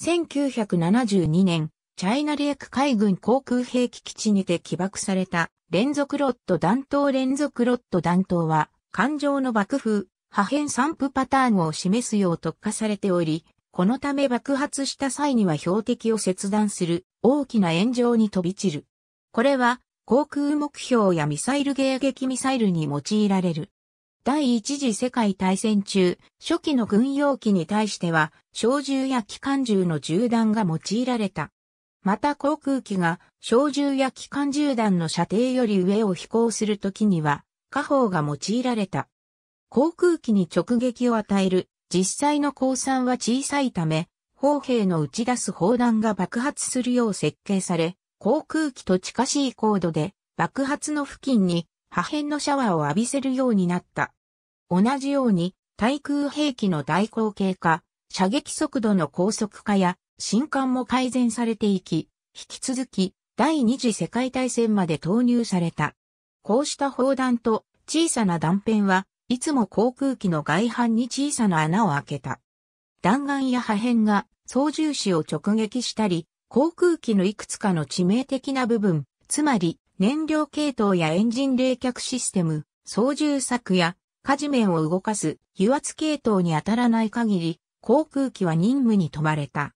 1972年、チャイナレーク海軍航空兵器基地にて起爆された連続ロット弾頭連続ロット弾頭は、艦上の爆風、破片散布パターンを示すよう特化されており、このため爆発した際には標的を切断する大きな炎上に飛び散る。これは航空目標やミサイル迎撃ミサイルに用いられる第一次世界大戦中、初期の軍用機に対しては、小銃や機関銃の銃弾が用いられた。また航空機が小銃や機関銃弾の射程より上を飛行するときには、火砲が用いられた。航空機に直撃を与える実際の降参は小さいため、砲兵の打ち出す砲弾が爆発するよう設計され、航空機と近しい高度で爆発の付近に破片のシャワーを浴びせるようになった。同じように、対空兵器の大口径化、射撃速度の高速化や、新艦も改善されていき、引き続き、第二次世界大戦まで投入された。こうした砲弾と小さな断片はいつも航空機の外反に小さな穴を開けた。弾丸や破片が操縦士を直撃したり、航空機のいくつかの致命的な部分、つまり燃料系統やエンジン冷却システム、操縦策や、火事面を動かす油圧系統に当たらない限り、航空機は任務に止まれた。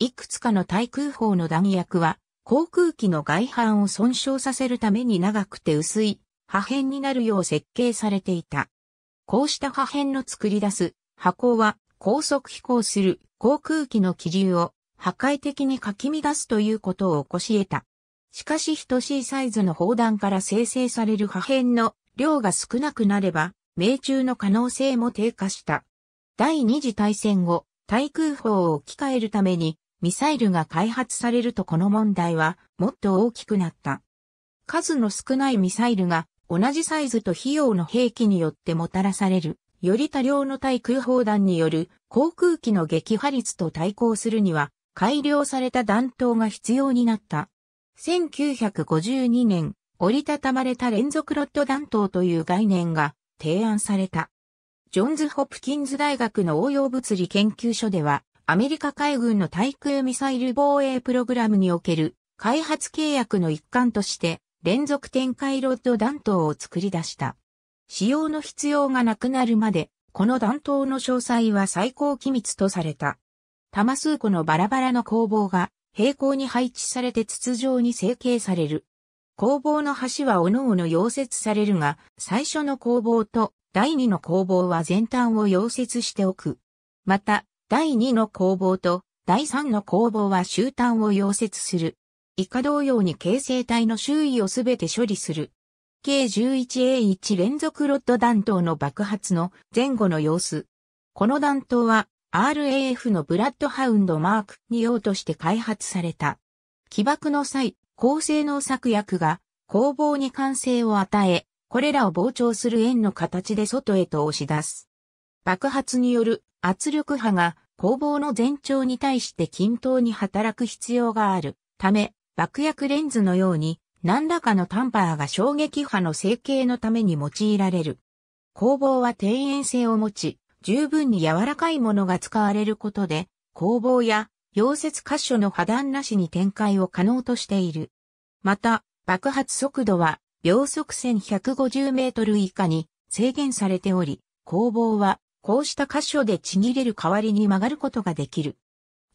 いくつかの対空砲の弾薬は、航空機の外反を損傷させるために長くて薄い破片になるよう設計されていた。こうした破片の作り出す箱は高速飛行する航空機の気流を破壊的にかき乱すということを起こし得た。しかし等しいサイズの砲弾から生成される破片の量が少なくなれば、命中の可能性も低下した。第二次大戦後、対空砲を置き換えるために、ミサイルが開発されるとこの問題はもっと大きくなった。数の少ないミサイルが同じサイズと費用の兵器によってもたらされる、より多量の対空砲弾による航空機の撃破率と対抗するには、改良された弾頭が必要になった。1952年、折りたたまれた連続ロッド弾頭という概念が提案された。ジョンズ・ホプキンズ大学の応用物理研究所では、アメリカ海軍の対空ミサイル防衛プログラムにおける開発契約の一環として、連続展開ロッド弾頭を作り出した。使用の必要がなくなるまで、この弾頭の詳細は最高機密とされた。多数個のバラバラの攻防が平行に配置されて筒状に成形される。工房の端は各々溶接されるが、最初の工房と第2の工房は全端を溶接しておく。また、第2の工房と第3の工房は終端を溶接する。以下同様に形成体の周囲をすべて処理する。計 11A1 連続ロッド弾頭の爆発の前後の様子。この弾頭は RAF のブラッドハウンドマーク2用として開発された。起爆の際、高性能作薬が工房に完成を与え、これらを膨張する円の形で外へと押し出す。爆発による圧力波が工房の前兆に対して均等に働く必要があるため、爆薬レンズのように何らかのタンパーが衝撃波の成形のために用いられる。工房は転延性を持ち、十分に柔らかいものが使われることで、工房や溶接箇所の破断なしに展開を可能としている。また、爆発速度は秒速1150メートル以下に制限されており、工房はこうした箇所でちぎれる代わりに曲がることができる。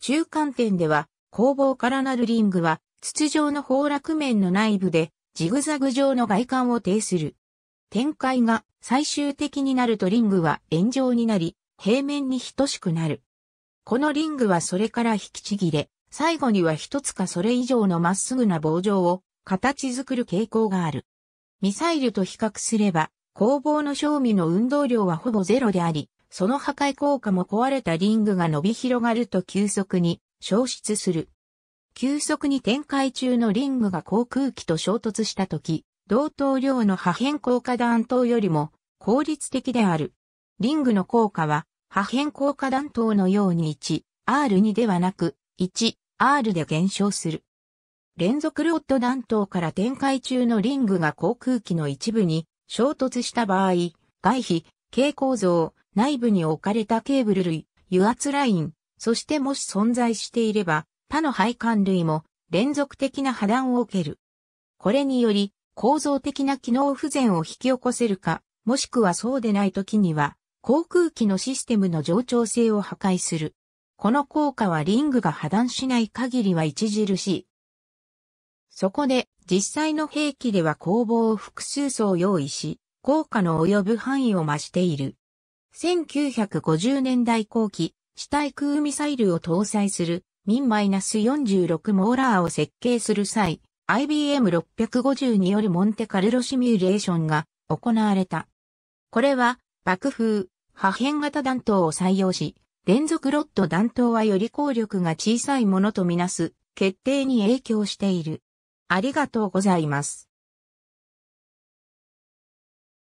中間点では工房からなるリングは筒状の崩落面の内部でジグザグ状の外観を呈する。展開が最終的になるとリングは炎上になり、平面に等しくなる。このリングはそれから引きちぎれ、最後には一つかそれ以上のまっすぐな棒状を形作る傾向がある。ミサイルと比較すれば、攻防の正味の運動量はほぼゼロであり、その破壊効果も壊れたリングが伸び広がると急速に消失する。急速に展開中のリングが航空機と衝突した時、同等量の破片効果弾頭よりも効率的である。リングの効果は破片効果弾頭のように 1R2 ではなく 1R で減少する。連続ロッド弾頭から展開中のリングが航空機の一部に衝突した場合、外皮、軽構造、内部に置かれたケーブル類、油圧ライン、そしてもし存在していれば、他の配管類も連続的な破断を受ける。これにより、構造的な機能不全を引き起こせるか、もしくはそうでない時には、航空機のシステムの冗長性を破壊する。この効果はリングが破断しない限りは著しい。そこで、実際の兵器では工房を複数層用意し、効果の及ぶ範囲を増している。1950年代後期、地対空ミサイルを搭載する、ミン -46 モーラーを設計する際、IBM650 によるモンテカルロシミュレーションが行われた。これは爆風、破片型弾頭を採用し、連続ロット弾頭はより効力が小さいものとみなす決定に影響している。ありがとうございます。